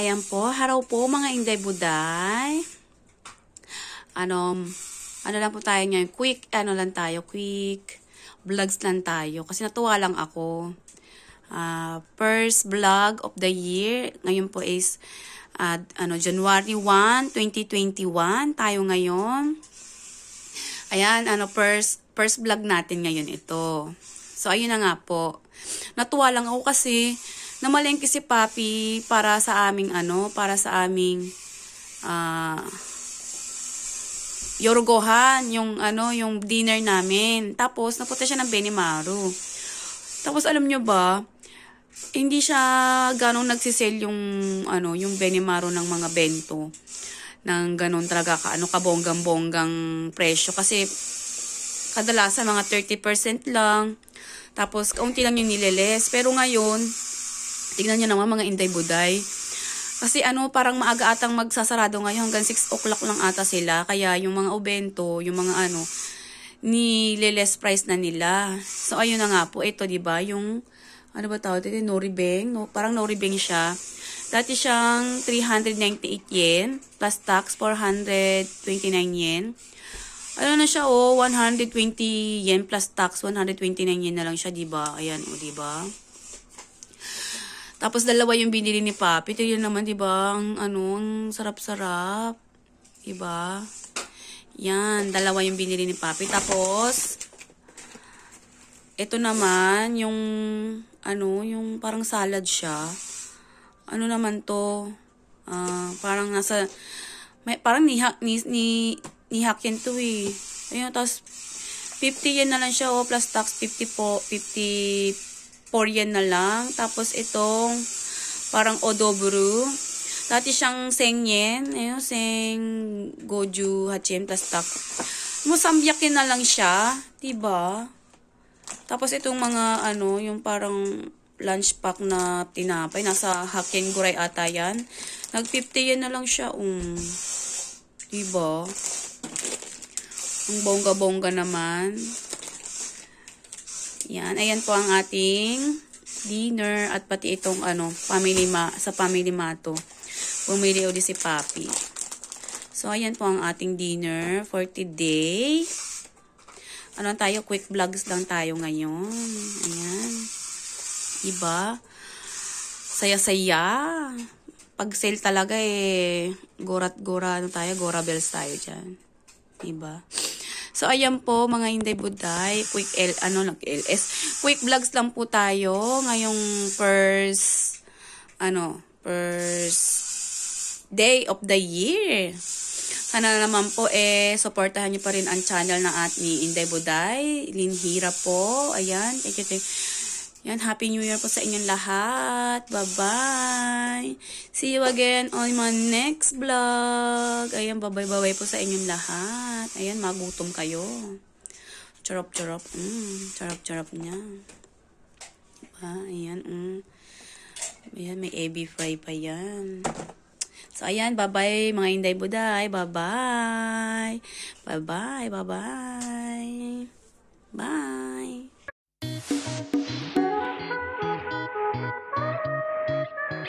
Ayan po, haraw po mga Inday Buday. Ano, ano lang po tayo ngayon, quick, ano lang tayo, quick vlogs lang tayo. Kasi natuwa lang ako. Uh, first vlog of the year, ngayon po is uh, ano, January 1, 2021, tayo ngayon. Ayan, ano, first, first vlog natin ngayon ito. So, ayun na nga po. Natuwa lang ako kasi na namalengke si Papi para sa aming ano, para sa aming ah, uh, yorgohan, yung ano, yung dinner namin. Tapos, napunta siya ng Benimaru. Tapos, alam nyo ba, hindi siya ganong nagsisell yung, ano, yung Benimaru ng mga bento. Nang ganon talaga ka, ano, kabonggang-bonggang presyo. Kasi, kadalasan mga 30% lang. Tapos, kaunti lang yung nileles. Pero ngayon, Tingnan nyo naman mga inday-buday. Kasi ano, parang maaga atang magsasarado ngayon. Hanggang 6 o'clock lang ata sila. Kaya yung mga ubento, yung mga ano, ni less price na nila. So, ayun na nga po. Ito, ba diba, yung, ano ba tawag dito? Noribeng. No, parang noribeng siya. Dati siyang 398 yen. Plus tax, 429 yen. Ano na siya, oh, 120 yen plus tax, 129 yen na lang siya, 'di ba? Ayan, oh, 'di ba? Tapos dalawa yung binili ni Papi. Tignan naman, di ba? Ang ano, sarap-sarap. Di Yan, dalawa yung binili ni Papi. Tapos, ito naman, yung, ano, yung parang salad siya. Ano naman to? Uh, parang nasa, may, parang niha, ni, ni, nihak yan to eh. Ayun, tapos, 50 yan na lang siya, oh, plus tax, 50 po, 50 porya na lang. Tapos itong parang odobru. Dati siyang sengyen. Ayun, seng goju hachim. Tapos tak. Musambyakin na lang siya. Diba? Tapos itong mga ano, yung parang lunch pack na tinapay. Nasa Haken Guray ata yan. Nag 50 yan na lang siya. Um, diba? Ang bongga-bongga naman. Yan, ayan po ang ating dinner at pati itong ano, family ma sa family mato. Pumili uli si Papi. So, ayan po ang ating dinner for today. Ano tayo? Quick vlogs lang tayo ngayon. Ayan. Iba. Saya-saya. Pag sale talaga eh, gorat-gora ano tayo, gora tayo dyan. Iba. Diba? So, ayan po mga Inday Buday. Quick L, ano, nag-LS. Quick vlogs lang po tayo. Ngayong first, ano, first day of the year. Sana naman po eh, supportahan nyo pa rin ang channel na at ni Inday Buday. Linhira po. Ayan. Thank you, thank you. Yan, Happy New Year po sa inyong lahat. Bye-bye. See you again on my next vlog. Ayan, bye-bye-bye po sa inyong lahat. Ayan, magutom kayo. Chorop-chorop. Mm, chorop-chorop niya. Diba? Ayan, mm. Ayan, may AB fry pa yan. So, ayan, bye-bye mga Inday Buday. Bye-bye. Bye-bye, bye-bye.